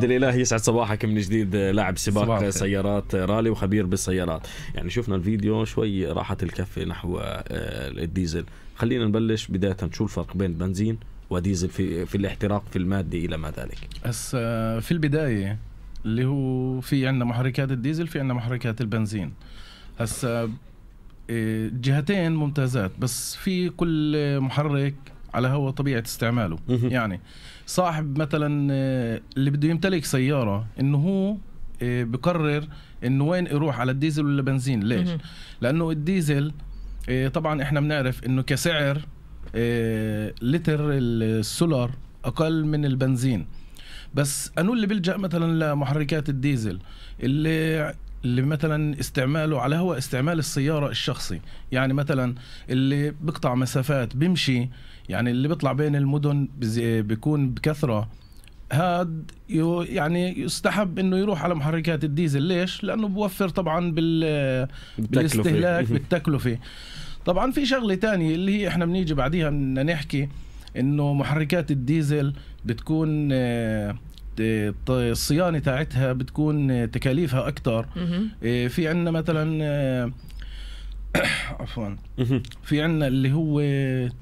عبد الاله يسعد صباحك من جديد لاعب سباق سيارات رالي وخبير بالسيارات يعني شفنا الفيديو شوي راحت الكفه نحو آه، الديزل خلينا نبلش بدايه شو الفرق بين بنزين وديزل في في الاحتراق في الماده الى ما ذلك بس آه، في البدايه اللي هو في عندنا محركات الديزل في عندنا محركات البنزين هسا آه، إيه، جهتين ممتازات بس في كل محرك على هو طبيعه استعماله يعني صاحب مثلا آه، اللي بده يمتلك سياره انه هو آه، بقرر انه وين يروح على الديزل ولا بنزين ليش لانه الديزل آه، طبعا احنا بنعرف انه كسعر لتر السولار اقل من البنزين بس انو اللي بيلجا مثلا لمحركات الديزل اللي اللي مثلا استعماله على هو استعمال السيارة الشخصي يعني مثلا اللي بيقطع مسافات بيمشي يعني اللي بيطلع بين المدن بيكون بكثرة هاد يعني يستحب انه يروح على محركات الديزل ليش لانه بوفر طبعا بال بالاستهلاك بالتكلفه طبعا في شغله تانية اللي هي احنا بنيجي بعديها بدنا نحكي انه محركات الديزل بتكون آه الصيانه تاعتها بتكون تكاليفها اكثر إيه، في عندنا مثلا آه، عفوا في عندنا اللي هو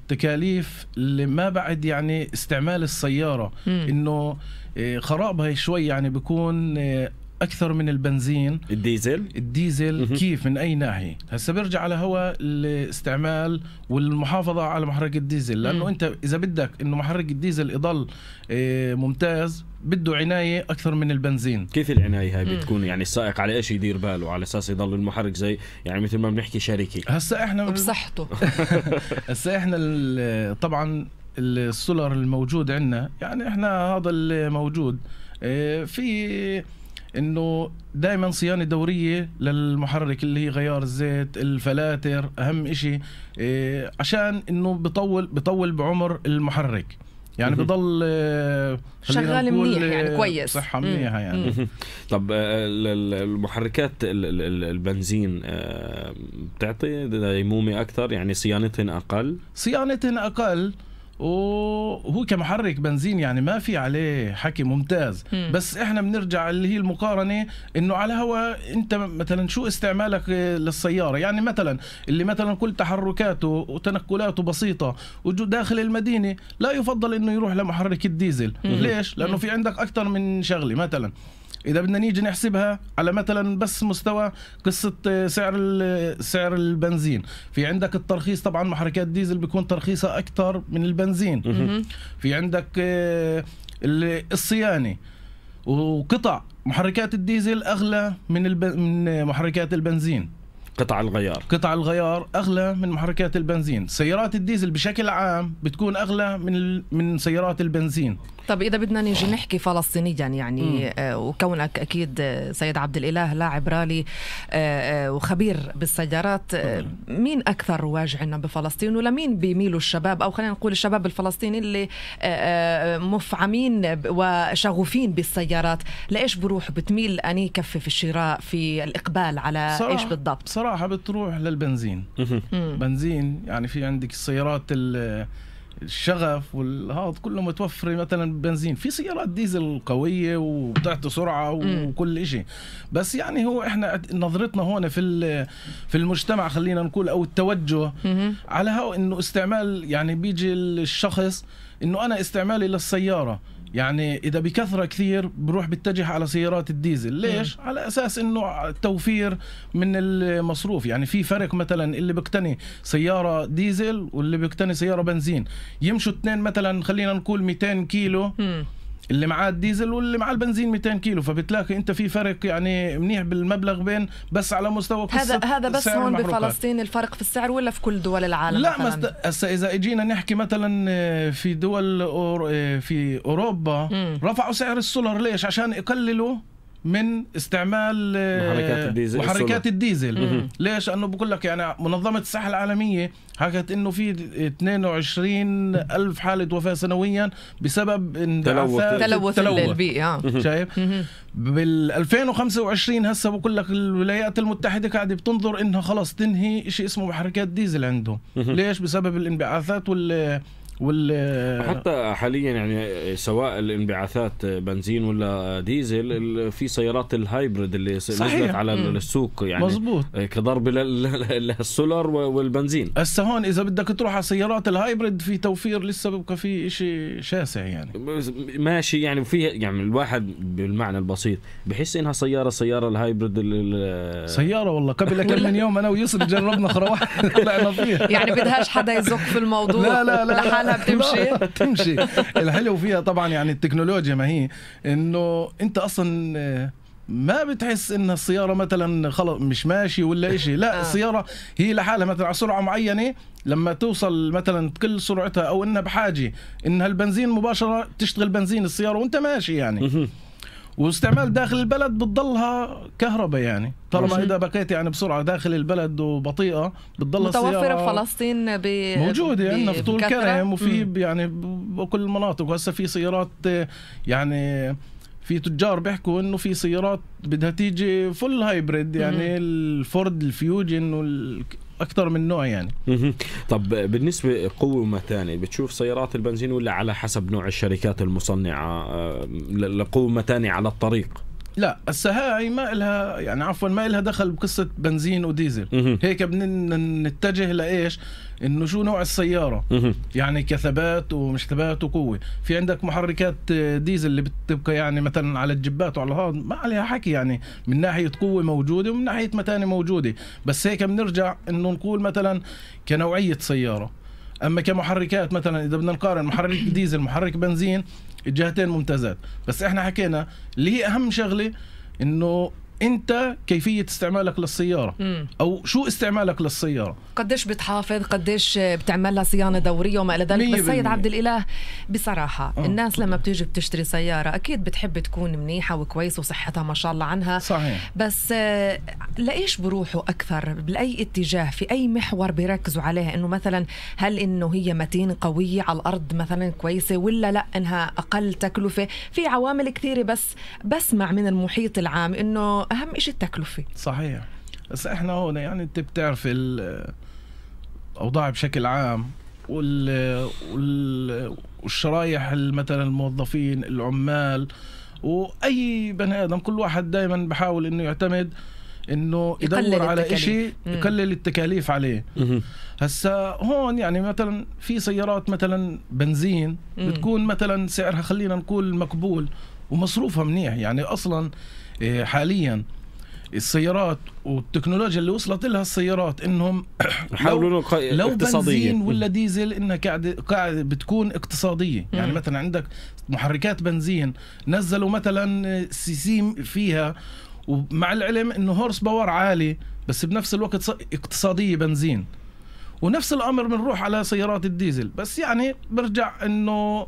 تكاليف اللي ما بعد يعني استعمال السياره انه إيه، خرابها شوي يعني بيكون إيه، اكثر من البنزين الديزل الديزل كيف من اي ناحيه هسه برجع على هو الاستعمال والمحافظه على محرك الديزل لانه انت اذا بدك انه محرك الديزل يضل آه، ممتاز بده عنايه اكثر من البنزين كيف العنايه هاي بتكون يعني السائق على ايش يدير باله على اساس يضل المحرك زي يعني مثل ما بنحكي شركه هسا احنا بصحته هسا احنا طبعا السولر الموجود عندنا يعني احنا هذا الموجود آه، في انه دائما صيانه دوريه للمحرك اللي هي غيار الزيت الفلاتر اهم شيء إيه عشان انه بطول بطول بعمر المحرك يعني بضل آه، شغال منيح يعني آه، كويس صحة منيحة يعني طب آه، المحركات البنزين بتعطي ديمومة أكثر يعني صيانتهن أقل؟ صيانتهن أقل وهو كمحرك بنزين يعني ما في عليه حكي ممتاز م. بس احنا بنرجع اللي هي المقارنه انه على هوا انت مثلا شو استعمالك للسياره يعني مثلا اللي مثلا كل تحركاته وتنقلاته بسيطه وداخل المدينه لا يفضل انه يروح لمحرك الديزل م. ليش لانه في عندك اكثر من شغله مثلا اذا بدنا نيجي نحسبها على مثلا بس مستوى قصه آه، سعر آه، سعر البنزين في عندك الترخيص طبعا محركات ديزل بيكون ترخيصها اكثر من البنزين في عندك آه، الصيانه وقطع محركات الديزل اغلى من من محركات البنزين قطع الغيار قطع الغيار اغلى من محركات البنزين سيارات الديزل بشكل عام بتكون اغلى من من سيارات البنزين طب اذا بدنا نيجي آه. نحكي فلسطينيا يعني يعني وكونك اكيد سيد عبد الاله لاعب رالي آه، وخبير بالسيارات مين اكثر عندنا بفلسطين ولمين بيميلوا الشباب او خلينا نقول الشباب الفلسطيني اللي مفعمين وشغوفين بالسيارات لايش بروح بتميل اني في الشراء في الاقبال على ايش بالضبط صراحه بتروح للبنزين بنزين يعني في عندك السيارات الشغف والهاض كله متوفر مثلا بنزين في سيارات ديزل قويه وبتعطي سرعه وكل شيء بس يعني هو احنا نظرتنا هون في في المجتمع خلينا نقول او التوجه على انه استعمال يعني بيجي الشخص انه انا استعمالي للسياره يعني اذا بكثره كثير بروح بتجه على سيارات الديزل ليش مم. على اساس انه توفير من المصروف يعني في فرق مثلا اللي بيقتني سياره ديزل واللي بيقتني سياره بنزين يمشوا اثنين مثلا خلينا نقول 200 كيلو مم. اللي معاه الديزل واللي معاه البنزين 200 كيلو فبتلاقي انت في فرق يعني منيح بالمبلغ بين بس على مستوى هذا هذا بس هون بفلسطين الفرق في السعر ولا في كل دول العالم لا مثلا هسه اذا اجينا نحكي مثلا آه، في دول آه، في اوروبا م. رفعوا سعر السولر ليش عشان يقللوا من استعمال آه، محركات الديزل محركات الديزل ليش؟ لانه بقول لك يعني منظمه الصحه العالميه حكت انه في 22 الف حاله وفاه سنويا بسبب تلوث تلوث البيئه آه. شايف؟ بال 2025 هسه بقول لك الولايات المتحده قاعده بتنظر انها خلص تنهي شيء اسمه محركات ديزل عندهم ليش؟ بسبب الانبعاثات وال وال حتى حاليا يعني سواء الانبعاثات بنزين ولا ديزل في سيارات الهايبرد اللي صحيح. نزلت على مم. السوق يعني مزبوط. إيه، كضرب للسولار والبنزين هسه هون اذا بدك تروح على سيارات الهايبرد في توفير لسه بيبقى في شيء شاسع يعني ماشي يعني في يعني الواحد بالمعنى البسيط بحس انها سياره سياره الهايبرد سياره والله قبل كم من يوم انا ويوسف جربنا خروح طلعنا فيها يعني بدهاش حدا يزق في الموضوع لا لا لا لانها بتمشي بتمشي الحلو فيها طبعا يعني التكنولوجيا ما هي انه انت اصلا آه، ما بتحس ان السياره مثلا خلص مش ماشي ولا إشي لا آه. السياره هي لحالها مثلا على سرعه معينه لما توصل مثلا كل سرعتها او انها بحاجه انها البنزين مباشره تشتغل بنزين السياره وانت ماشي يعني واستعمال داخل البلد بتضلها كهرباء يعني طالما اذا بقيت يعني بسرعه داخل البلد وبطيئه بتضلها متوفره بفلسطين ب موجوده عندنا في طول كرم وفي يعني بكل المناطق وهسه في سيارات يعني في تجار بيحكوا انه في سيارات بدها تيجي فل هايبريد يعني الفورد الفيوجن اكثر من نوع يعني طب بالنسبه قوه ومتانه بتشوف سيارات البنزين ولا على حسب نوع الشركات المصنعه آه، لقوه ومتانه على الطريق لا هسه هاي ما لها يعني عفوا ما لها دخل بقصه بنزين وديزل مه. هيك بدنا نتجه لايش انه شو نوع السياره مه. يعني كثبات ومش ثبات وقوه في عندك محركات ديزل اللي بتبقى يعني مثلا على الجبات وعلى هذا ما عليها حكي يعني من ناحيه قوه موجوده ومن ناحيه متانه موجوده بس هيك بنرجع انه نقول مثلا كنوعيه سياره اما كمحركات مثلا اذا بدنا نقارن محرك ديزل محرك بنزين الجهتين ممتازات بس احنا حكينا اللي هي اهم شغله انه انت كيفيه استعمالك للسياره او شو استعمالك للسياره قديش بتحافظ قديش بتعمل لها صيانه دوريه وما الى ذلك بس سيد عبد الاله بصراحه آه. الناس لما بتيجي بتشتري سياره اكيد بتحب تكون منيحه وكويسه وصحتها ما شاء الله عنها صحيح بس آه، لايش بروحوا اكثر باي اتجاه في اي محور بيركزوا عليها انه مثلا هل انه هي متينه قويه على الارض مثلا كويسه ولا لا انها اقل تكلفه في عوامل كثيره بس بسمع من المحيط العام انه اهم شيء التكلفه صحيح بس احنا هون يعني انت بتعرف الاوضاع بشكل عام وال... والشرايح مثلا الموظفين العمال واي بني ادم كل واحد دائما بحاول انه يعتمد انه يدور على شيء يقلل التكاليف عليه هسا هون يعني مثلا في سيارات مثلا بنزين بتكون مثلا سعرها خلينا نقول مقبول ومصروفها منيح يعني اصلا آه، حاليا السيارات والتكنولوجيا اللي وصلت لها السيارات انهم لو, لو بنزين ولا ديزل انها قاعده بتكون اقتصاديه يعني مثلا عندك محركات بنزين نزلوا مثلا سيسيم فيها ومع العلم انه هورس باور عالي بس بنفس الوقت اقتصاديه بنزين ونفس الامر بنروح على سيارات الديزل بس يعني برجع انه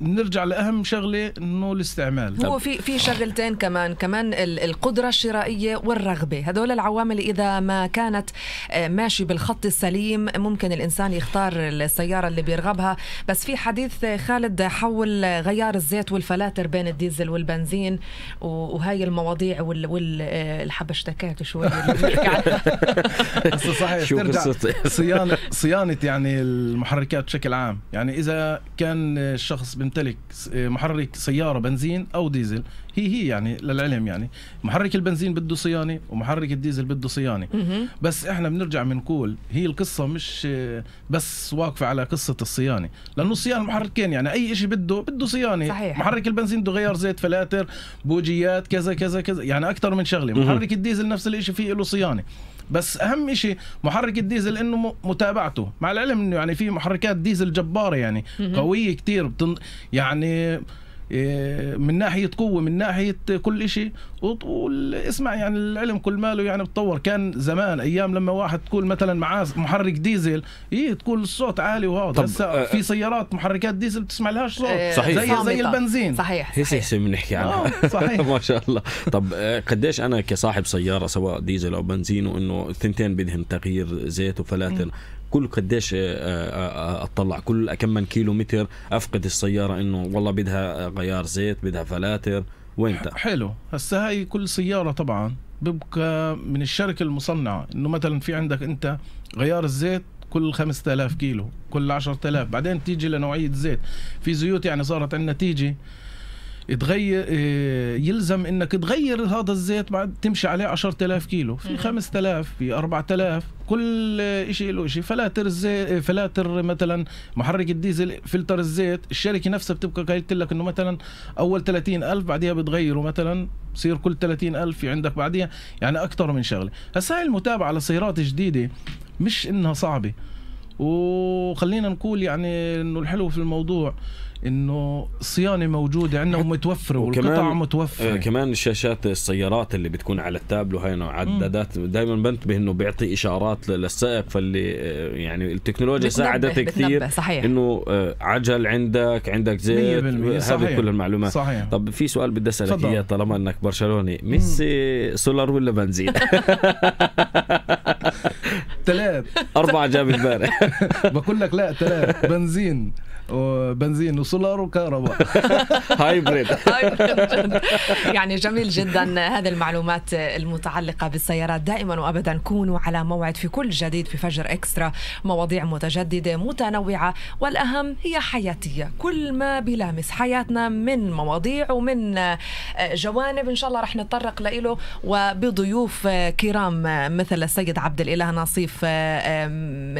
نرجع لاهم شغله انه الاستعمال هو في في شغلتين كمان كمان القدره الشرائيه والرغبه هذول العوامل اذا ما كانت آه، ماشي بالخط السليم ممكن الانسان يختار السياره اللي بيرغبها بس في حديث خالد حول غيار الزيت والفلاتر بين الديزل والبنزين وهي المواضيع وال, وال... آه، الحبشتكات شوي صحيح شو صيانه صيانه يعني المحركات بشكل عام يعني اذا كان الشخص بيمتلك آه، محرك سياره بنزين او ديزل هي هي يعني للعلم يعني محرك البنزين بده صيانه ومحرك الديزل بده صيانه بس احنا بنرجع بنقول هي القصه مش آه، بس واقفه على قصه الصيانه لانه الصيانه محركين يعني اي شيء بده بده صيانه صحيح. محرك البنزين بده غيار زيت فلاتر بوجيات كذا كذا كذا يعني اكثر من شغله محرك الديزل نفس الشيء فيه له صيانه بس اهم شيء محرك الديزل انه متابعته مع العلم انه يعني في محركات ديزل جباره يعني قويه كتير بتن... يعني إيه، من ناحيه قوه من ناحيه كل شيء واسمع يعني العلم كل ماله يعني بتطور كان زمان ايام لما واحد تقول مثلا معاه محرك ديزل ايه تقول الصوت عالي وهذا آه في آه. سيارات محركات ديزل بتسمع لهاش صوت إيه، صحيح زي زي البنزين صحيح هسه هسه بنحكي عنها آه، صحيح ما شاء الله طب آه، قديش انا كصاحب سياره سواء ديزل او بنزين وانه الثنتين بدهم تغيير زيت وفلاتر كل قديش آه، آه، آه، اطلع كل كم من كيلو متر افقد السياره انه والله بدها غيار زيت بدها فلاتر وينتا حلو هسه هاي كل سياره طبعا بيبقى من الشركه المصنعه انه مثلا في عندك انت غيار الزيت كل 5000 كيلو كل 10000 بعدين تيجي لنوعيه زيت في زيوت يعني صارت عندنا تيجي تغير آه، يلزم انك تغير هذا الزيت بعد تمشي عليه 10000 كيلو في 5000 في 4000 كل شيء له شيء فلاتر الزيت آه، فلاتر مثلا محرك الديزل فلتر الزيت الشركه نفسها بتبقى قايلت لك انه مثلا اول 30000 بعديها بتغيره مثلا بصير كل 30000 في عندك بعديها يعني اكثر من شغله هسا هاي المتابعه لسيارات جديده مش انها صعبه وخلينا نقول يعني انه الحلو في الموضوع انه صيانه موجوده عندنا ومتوفره والقطع متوفره آه كمان الشاشات السيارات اللي بتكون على التابلو هاي عدادات دائما بنتبه انه بيعطي اشارات للسائق فاللي آه، يعني التكنولوجيا ساعدت كثير صحيح. انه آه، عجل عندك عندك زيت هذه كل المعلومات صحيح. طب في سؤال بدي اسالك اياه طالما انك برشلوني ميسي سولار ولا بنزين ثلاث أربعة جاب امبارح بقول لك لا ثلاث بنزين وبنزين وسولار وكهرباء هايبريد يعني جميل جدا هذه المعلومات المتعلقة بالسيارات دائما وأبدا كونوا على موعد في كل جديد في فجر إكسترا مواضيع متجددة متنوعة والأهم هي حياتية كل ما بلامس حياتنا من مواضيع ومن جوانب إن شاء الله رح نتطرق لإله وبضيوف كرام مثل السيد عبد الإله نصيف كيف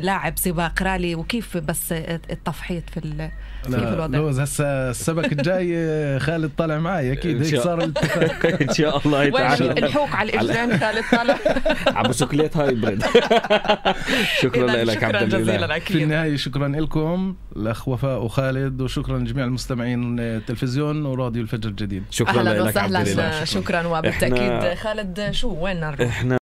لاعب سباق رالي وكيف بس التفحيط في كيف الوضع لوز هسه السبك الجاي آه، خالد طالع معي اكيد هيك صار الاتفاق ان شاء الله يتعالى الحوق على الاجرين خالد طالع على بسكليت هايبريد شكرا لك عبد الله جزيلا في النهايه شكرا لكم الاخ وفاء وخالد وشكرا لجميع المستمعين تلفزيون وراديو الفجر الجديد شكرا لك عبد الله شكرا وبالتاكيد خالد شو وين نروح احنا